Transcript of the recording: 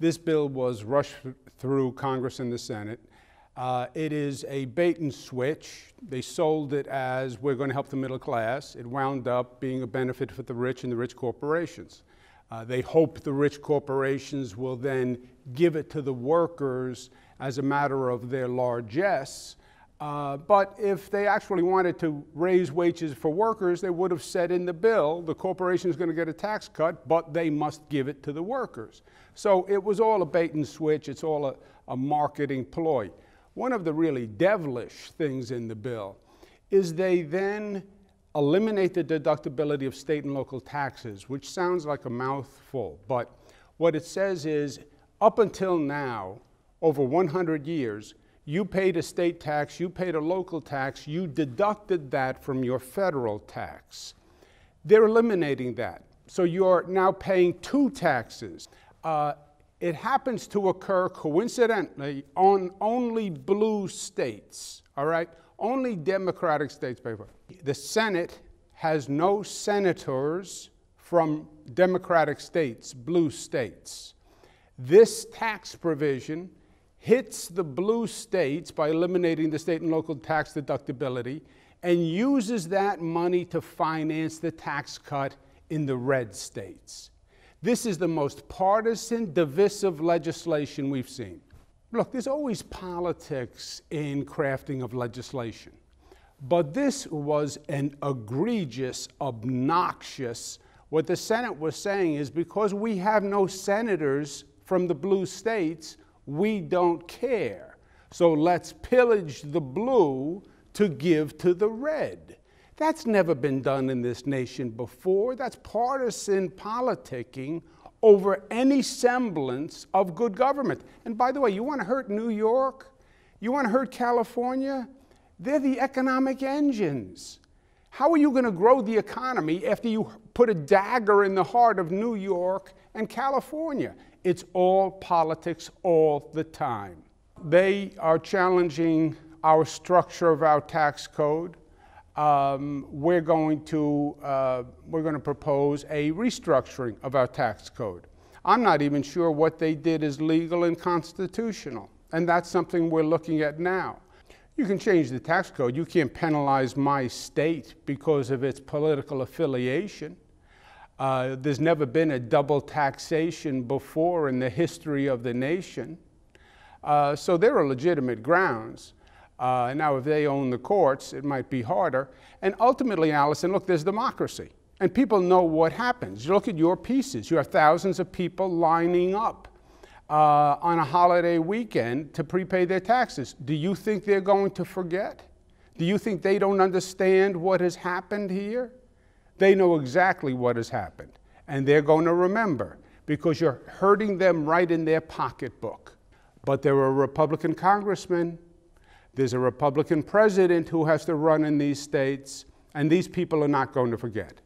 This bill was rushed through Congress and the Senate. Uh, it is a bait and switch. They sold it as we're going to help the middle class. It wound up being a benefit for the rich and the rich corporations. Uh, they hope the rich corporations will then give it to the workers as a matter of their largesse uh, but if they actually wanted to raise wages for workers, they would have said in the bill, the corporation is going to get a tax cut, but they must give it to the workers. So it was all a bait and switch. It's all a, a marketing ploy. One of the really devilish things in the bill is they then eliminate the deductibility of state and local taxes, which sounds like a mouthful. But what it says is up until now, over 100 years, you paid a state tax, you paid a local tax, you deducted that from your federal tax. They're eliminating that. So you're now paying two taxes. Uh, it happens to occur coincidentally on only blue states, all right? Only Democratic states pay for it. The Senate has no senators from Democratic states, blue states. This tax provision hits the blue states by eliminating the state and local tax deductibility and uses that money to finance the tax cut in the red states. This is the most partisan, divisive legislation we've seen. Look, there's always politics in crafting of legislation, but this was an egregious, obnoxious. What the Senate was saying is because we have no senators from the blue states, we don't care. So let's pillage the blue to give to the red. That's never been done in this nation before. That's partisan politicking over any semblance of good government. And by the way, you want to hurt New York? You want to hurt California? They're the economic engines. How are you going to grow the economy after you put a dagger in the heart of New York and California. It's all politics all the time. They are challenging our structure of our tax code. Um, we're going to uh, we're going to propose a restructuring of our tax code. I'm not even sure what they did is legal and constitutional, and that's something we're looking at now. You can change the tax code. You can't penalize my state because of its political affiliation. Uh, there's never been a double taxation before in the history of the nation. Uh, so there are legitimate grounds. Uh, now, if they own the courts, it might be harder. And ultimately, Allison, look, there's democracy. And people know what happens. You look at your pieces. You have thousands of people lining up uh, on a holiday weekend to prepay their taxes. Do you think they're going to forget? Do you think they don't understand what has happened here? They know exactly what has happened, and they're going to remember because you're hurting them right in their pocketbook. But there are Republican congressmen, there's a Republican president who has to run in these states, and these people are not going to forget.